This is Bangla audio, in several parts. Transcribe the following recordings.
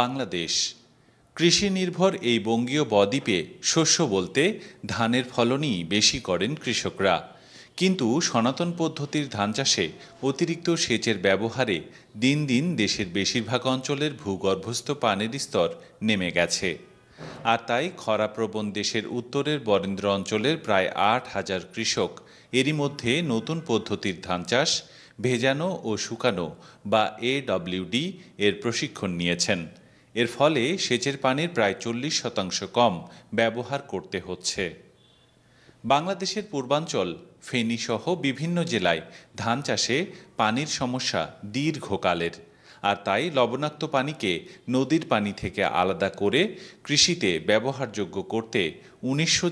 বাংলাদেশ কৃষি নির্ভর এই বঙ্গীয় বদ্বীপে শস্য বলতে ধানের ফলনই বেশি করেন কৃষকরা কিন্তু সনাতন পদ্ধতির ধান চাষে অতিরিক্ত সেচের ব্যবহারে দিন দিন দেশের বেশিরভাগ অঞ্চলের ভূগর্ভস্থ পানির স্তর নেমে গেছে আর তাই খরাপ্রবণ দেশের উত্তরের বরেন্দ্র অঞ্চলের প্রায় আট হাজার কৃষক এরই মধ্যে নতুন পদ্ধতির ধান চাষ ভেজানো ও শুকানো বা এডব্লিউডি এর প্রশিক্ষণ নিয়েছেন এর ফলে সেচের পানির প্রায় চল্লিশ শতাংশ কম ব্যবহার করতে হচ্ছে বাংলাদেশের পূর্বাঞ্চল ফেনীসহ বিভিন্ন জেলায় ধান চাষে পানির সমস্যা দীর্ঘকালের আর তাই লবণাক্ত পানিকে নদীর পানি থেকে আলাদা করে কৃষিতে ব্যবহারযোগ্য করতে উনিশশো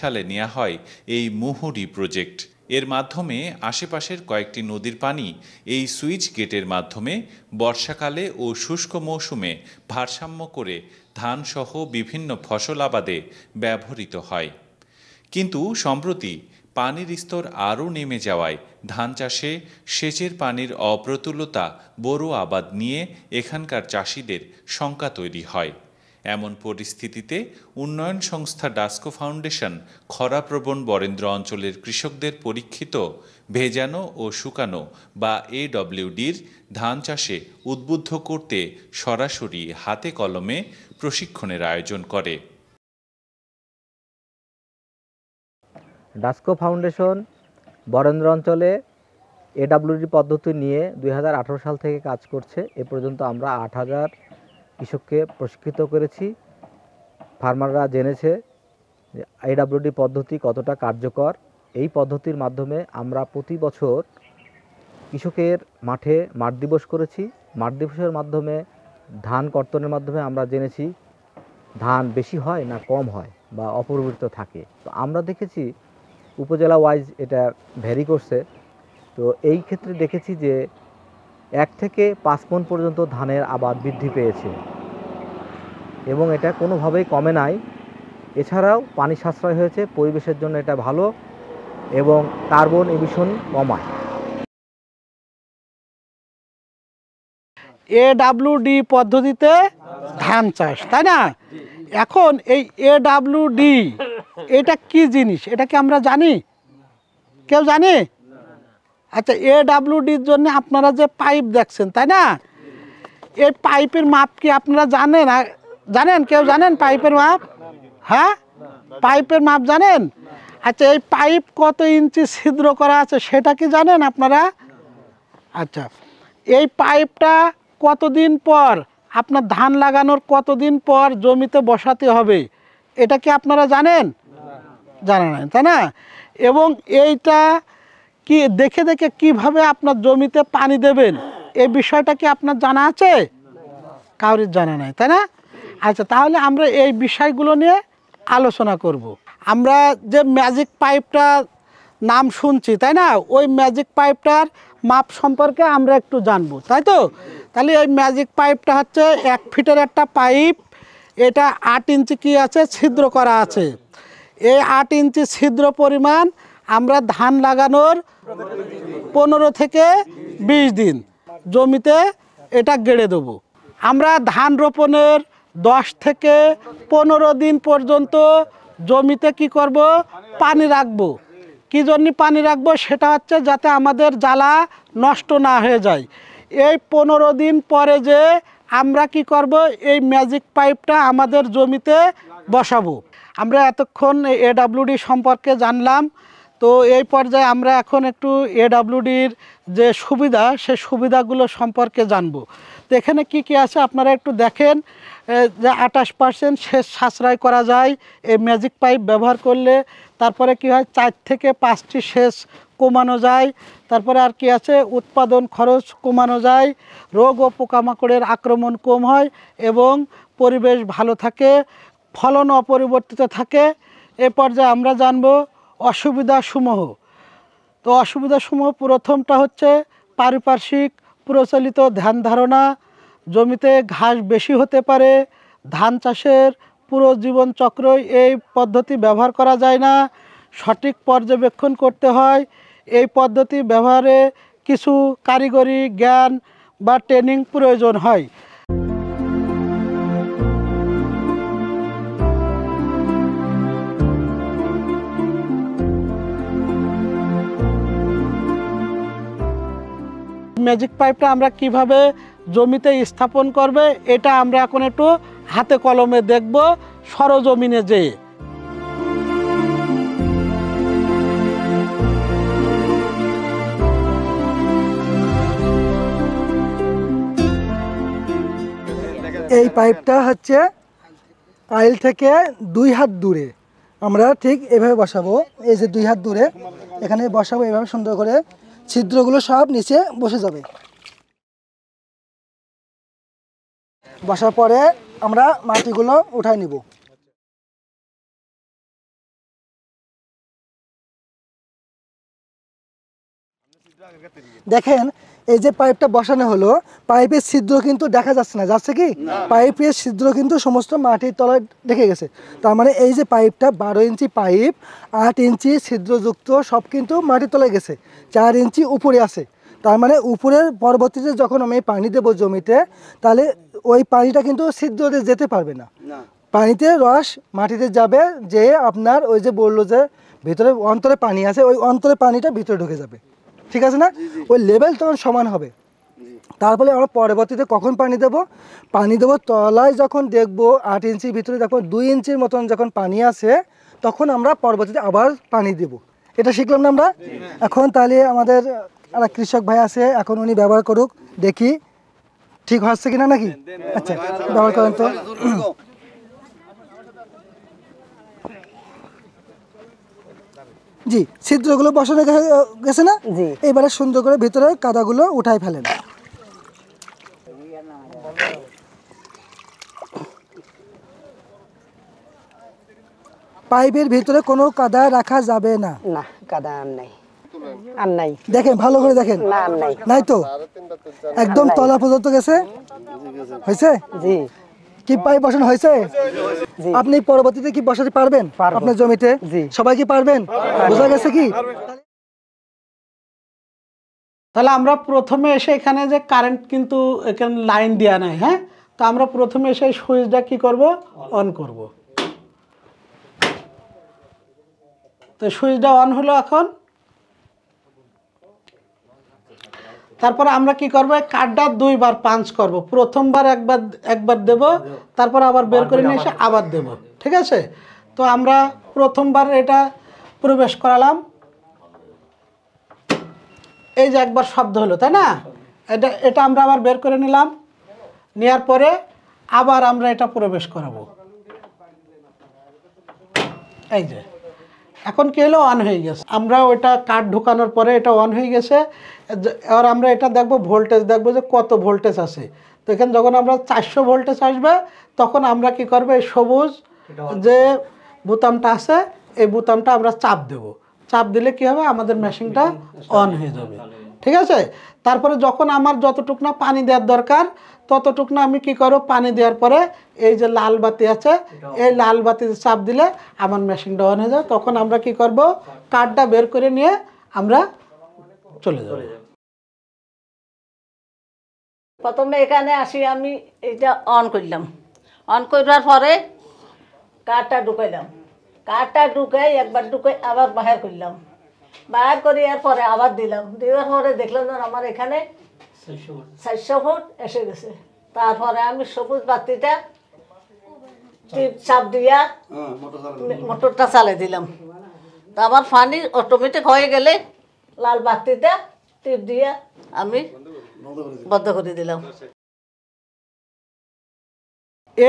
সালে নেওয়া হয় এই মুহুরি প্রজেক্ট এর মাধ্যমে আশেপাশের কয়েকটি নদীর পানি এই সুইচ গেটের মাধ্যমে বর্ষাকালে ও শুষ্ক মৌসুমে ভারসাম্য করে ধানসহ বিভিন্ন ফসল আবাদে ব্যবহৃত হয় কিন্তু সম্প্রতি পানির স্তর আরও নেমে যাওয়ায় ধান চাষে সেচের পানির অপ্রতুলতা বড় আবাদ নিয়ে এখানকার চাষিদের শঙ্কা তৈরি হয় এমন পরিস্থিতিতে উন্নয়ন সংস্থা ডাস্কো ফাউন্ডেশন খরাপ্রবণ বরেন্দ্র অঞ্চলের কৃষকদের পরীক্ষিত ভেজানো ও শুকানো বা এডব্লিউডির ধান চাষে উদ্বুদ্ধ করতে সরাসরি হাতে কলমে প্রশিক্ষণের আয়োজন করে ডাস্কো ফাউন্ডেশন বরেন্দ্র অঞ্চলে এডাব্লিউডি পদ্ধতি নিয়ে দুই সাল থেকে কাজ করছে এ পর্যন্ত আমরা আট কৃষককে প্রশিক্ষিত করেছি ফার্মাররা জেনেছে যে আইডাব্লিউডি পদ্ধতি কতটা কার্যকর এই পদ্ধতির মাধ্যমে আমরা প্রতি বছর কৃষকের মাঠে মাঠ দিবস করেছি মাঠ দিবসের মাধ্যমে ধান কর্তনের মাধ্যমে আমরা জেনেছি ধান বেশি হয় না কম হয় বা অপরিবর্তিত থাকে তো আমরা দেখেছি উপজেলা ওয়াইজ এটা ভ্যারি করছে তো এই ক্ষেত্রে দেখেছি যে এক থেকে পাঁচ মন পর্যন্ত ধানের আবাদ বৃদ্ধি পেয়েছে এবং এটা কোনোভাবেই কমে নাই এছাড়াও পানি সাশ্রয় হয়েছে পরিবেশের জন্য এটা ভালো এবং কার্বন ইমিশন কমায় এডাব্লিউডি পদ্ধতিতে ধান চাষ তাই না এখন এই এডাব্লিউডি এটা কি জিনিস এটা কি আমরা জানি কেউ জানি আচ্ছা এডাব্লিউডির জন্য আপনারা যে পাইপ দেখছেন তাই না এই পাইপের মাপ কি আপনারা জানেন জানেন কেউ জানেন পাইপের মাপ হ্যাঁ পাইপের মাপ জানেন আচ্ছা এই পাইপ কত ইঞ্চি ছিদ্র করা আছে সেটা কি জানেন আপনারা আচ্ছা এই পাইপটা কতদিন পর আপনার ধান লাগানোর কতদিন পর জমিতে বসাতে হবে এটা কি আপনারা জানেন জানা নাই তাই না এবং এইটা কি দেখে দেখে কিভাবে আপনার জমিতে পানি দেবেন এই বিষয়টা কি আপনার জানা আছে কাউরির জানা নাই তাই না আচ্ছা তাহলে আমরা এই বিষয়গুলো নিয়ে আলোচনা করব। আমরা যে ম্যাজিক পাইপটা নাম শুনছি তাই না ওই ম্যাজিক পাইপটার মাপ সম্পর্কে আমরা একটু জানবো তাই তো তাহলে এই ম্যাজিক পাইপটা হচ্ছে এক ফিটের একটা পাইপ এটা আট ইঞ্চি কি আছে ছিদ্র করা আছে এই আট ইঞ্চি ছিদ্র পরিমাণ আমরা ধান লাগানোর পনেরো থেকে ২০ দিন জমিতে এটা গেড়ে দেব আমরা ধান রোপণের দশ থেকে পনেরো দিন পর্যন্ত জমিতে কি করব পানি রাখবো কি জন্য পানি রাখবো সেটা হচ্ছে যাতে আমাদের জ্বালা নষ্ট না হয়ে যায় এই পনেরো দিন পরে যে আমরা কি করব এই ম্যাজিক পাইপটা আমাদের জমিতে বসাবো আমরা এতক্ষণ এডাব্লিউডি সম্পর্কে জানলাম তো এই পর্যায়ে আমরা এখন একটু এডাব্লিউডির যে সুবিধা সে সুবিধাগুলো সম্পর্কে জানব তো এখানে কী কী আছে আপনারা একটু দেখেন যে আঠাশ পার্সেন্ট শেষ সাশ্রয় করা যায় এই ম্যাজিক পাইপ ব্যবহার করলে তারপরে কি হয় চার থেকে পাঁচটি শেষ কমানো যায় তারপরে আর কি আছে উৎপাদন খরচ কমানো যায় রোগ ও পোকামাকড়ের আক্রমণ কম হয় এবং পরিবেশ ভালো থাকে ফলন অপরিবর্তিত থাকে এ পর্যায়ে আমরা জানবো অসুবিধাসমূহ তো অসুবিধাসমূহ প্রথমটা হচ্ছে পারিপার্শ্বিক প্রচলিত ধ্যান ধারণা জমিতে ঘাস বেশি হতে পারে ধান চাষের পুরো জীবন চক্রই এই পদ্ধতি ব্যবহার করা যায় না সঠিক পর্যবেক্ষণ করতে হয় এই পদ্ধতি ব্যবহারে কিছু কারিগরি জ্ঞান বা ট্রেনিং প্রয়োজন হয় ম্যাজিক পাইপটা আমরা কিভাবে জমিতে স্থাপন করবে এটা আমরা এখন একটু হাতে কলমে দেখব সরজমিনে যেয়ে এই পাইপটা হচ্ছে আইল থেকে দুই হাত দূরে আমরা ঠিক এভাবে বসাবো এই যে দুই হাত দূরে এখানে বসাবো এভাবে সুন্দর করে ছিদ্রগুলো সব নিচে বসে যাবে বসার পরে আমরা মাটিগুলো উঠাই নিব দেখেন এই যে পাইপটা বসানো হলো পাইপের ছিদ্র কিন্তু দেখা যাচ্ছে না যাচ্ছে কি পাইপের ছিদ্র কিন্তু সমস্ত মাটির তলায় ঢেকে গেছে তার মানে এই যে পাইপটা বারো ইঞ্চি পাইপ আট ইঞ্চি ছিদ্রযুক্ত সব কিন্তু মাটির তলায় গেছে চার ইঞ্চি উপরে আছে তার মানে উপরের পরবর্তীতে যখন আমি পানি দেবো জমিতে তাহলে ওই পানিটা কিন্তু দিয়ে যেতে পারবে না পানিতে রস মাটিতে যাবে যে আপনার ওই যে বললো যে ভিতরে অন্তরে পানি আছে ওই অন্তরে পানিটা ভিতরে ঢুকে যাবে ঠিক আছে না ওই লেভেল তখন সমান হবে তারপরে আমরা পরবর্তীতে কখন পানি দেব পানি দেবো তলায় যখন দেখব আট ইঞ্চির ভিতরে যখন দুই ইঞ্চির মতন যখন পানি আছে তখন আমরা পরবর্তীতে আবার পানি দেব এটা শিখলাম না আমরা এখন তাহলে আমাদের আর কৃষক ভাই আছে এখন উনি ব্যবহার করুক দেখি ঠিক হচ্ছে কিনা নাকি আচ্ছা ব্যবহার করেন তো জি ছিদ্রগুলো বসানো গেছে না এবারে সুন্দর করে ভিতরে কাদাগুলো উঠাই ফেলেন পাইপের ভিতরে কোনো কাদা রাখা যাবে না না কাদা আর নাই আর নাই দেখেন ভালো করে দেখেন না আর নাই নাই তো একদম তলা পর্যন্ত গেছে হয়েছে জি কি পাই বসানো হয়েছে আপনি পরবর্তীতে কি বসাতে পারবেন আপনার জমিতে সবাই কি পারবেন বোঝা গেছে কি তাহলে আমরা প্রথমে এসে এখানে যে কারেন্ট কিন্তু এখানে লাইন দেওয়া নাই হ্যাঁ তো আমরা প্রথমে এসে সুইচটা কি করব অন করব তো সুইচটা অন হলো এখন তারপরে আমরা কি করব কার্ডটা দুইবার পাঞ্চ করব প্রথমবার একবার একবার দেব তারপর আবার বের করে নিয়ে এসে আবার দেব ঠিক আছে তো আমরা প্রথমবার এটা প্রবেশ করালাম এই যে একবার শব্দ হলো তাই না এটা এটা আমরা আবার বের করে নিলাম নেওয়ার পরে আবার আমরা এটা প্রবেশ করাবো এই যে এখন কি হলো অন হয়ে গেছে আমরা ওটা কাঠ ঢোকানোর পরে এটা অন হয়ে গেছে আর আমরা এটা দেখব ভোল্টেজ দেখব যে কত ভোল্টেজ আছে তো এখানে যখন আমরা চারশো ভোল্টেজ আসবে তখন আমরা কি করবো এই সবুজ যে বোতামটা আছে এই বোতামটা আমরা চাপ দেব চাপ দিলে কি হবে আমাদের মেশিনটা অন হয়ে যাবে ঠিক আছে তারপরে যখন আমার যতটুক না পানি দেওয়ার দরকার ততটুক না আমি কি করো পানি দেওয়ার পরে এই যে লাল বাতি আছে এই লাল বাতি চাপ দিলে আমার মেশিনটা অন হয়ে যায় তখন আমরা কি করব কার্ডটা বের করে নিয়ে আমরা চলে যাব প্রথমে এখানে আসি আমি এটা অন করলাম অন করার পরে কার্ডটা ঢুকাইলাম কার্ডটা ঢুকাই একবার ঢুকাই আবার বাহার করলাম বার করে এরপরে আবার দিলাম দেওয়ার পরে দেখলাম আমার এখানে চারশো ফুট এসে গেছে তারপরে আমি সবুজ বাতিটা চাপ দিয়া হ্যাঁ, মোটরটা চালে দিলাম তা আমার পানি অটোমেটিক হয়ে গেলে লাল বাতিটা টিপ দিয়া আমি বন্ধ করে দিলাম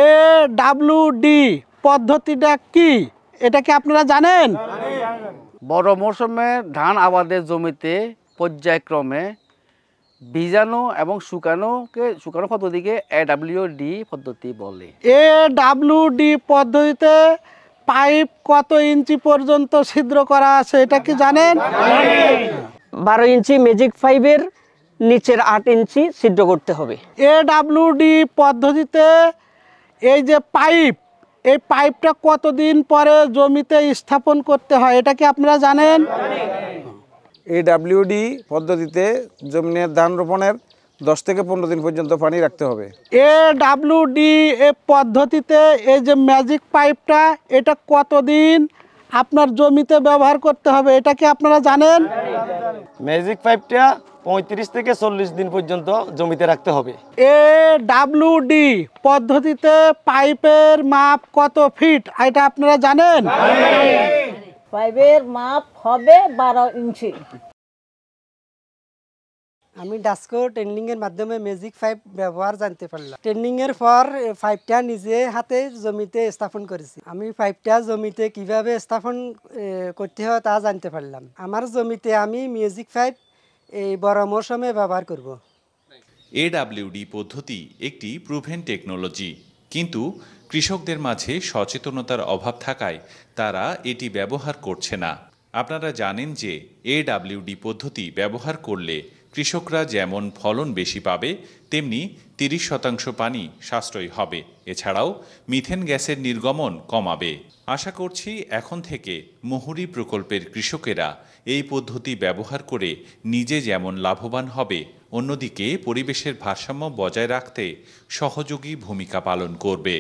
এ ডাব্লিউ ডি পদ্ধতিটা কি এটা কি আপনারা জানেন বড় মৌসুমে ধান আবাদের জমিতে পর্যায়ক্রমে বীজানো এবং শুকানোকে শুকানো পদ্ধতিকে এডাব্লিউডি পদ্ধতি বলে এ ডি পদ্ধতিতে পাইপ কত ইঞ্চি পর্যন্ত ছিদ্র করা আছে এটা কি জানেন বারো ইঞ্চি ম্যাজিক ফাইভের নিচের আট ইঞ্চি ছিদ্র করতে হবে এ ডি পদ্ধতিতে এই যে পাইপ এই পাইপটা কতদিন পরে জমিতে স্থাপন করতে হয় এটা কি আপনারা জানেন এই ডাব্লিউডি পদ্ধতিতে জমিনের ধান রোপণের দশ থেকে পনেরো দিন পর্যন্ত পানি রাখতে হবে এ ডাব্লিউডি এ পদ্ধতিতে এই যে ম্যাজিক পাইপটা এটা কতদিন আপনার জমিতে ব্যবহার করতে হবে এটা কি আপনারা জানেন ম্যাজিক পাইপটা পঁয়ত্রিশ থেকে চল্লিশ দিন পর্যন্ত জমিতে রাখতে হবে এ ডি পদ্ধতিতে পাইপের মাপ কত ফিট এটা আপনারা জানেন পাইপের মাপ হবে বারো ইঞ্চি আমি ডাস্কো ট্রেন্ডিংয়ের মাধ্যমে ম্যাজিক পাইপ ব্যবহার জানতে পারলাম এর পর পাইপটা নিজে হাতে জমিতে স্থাপন করেছি আমি পাইপটা জমিতে কিভাবে স্থাপন করতে হয় তা জানতে পারলাম আমার জমিতে আমি মিউজিক পাইপ এই বড় মৌসুমে ব্যবহার করব এডাব্লিউডি পদ্ধতি একটি প্রুভেন টেকনোলজি কিন্তু কৃষকদের মাঝে সচেতনতার অভাব থাকায় তারা এটি ব্যবহার করছে না আপনারা জানেন যে এডাব্লিউডি পদ্ধতি ব্যবহার করলে কৃষকরা যেমন ফলন বেশি পাবে তেমনি তিরিশ শতাংশ পানি সাশ্রয় হবে এছাড়াও মিথেন গ্যাসের নির্গমন কমাবে আশা করছি এখন থেকে মহুরি প্রকল্পের কৃষকেরা এই পদ্ধতি ব্যবহার করে নিজে যেমন লাভবান হবে অন্যদিকে পরিবেশের ভারসাম্য বজায় রাখতে সহযোগী ভূমিকা পালন করবে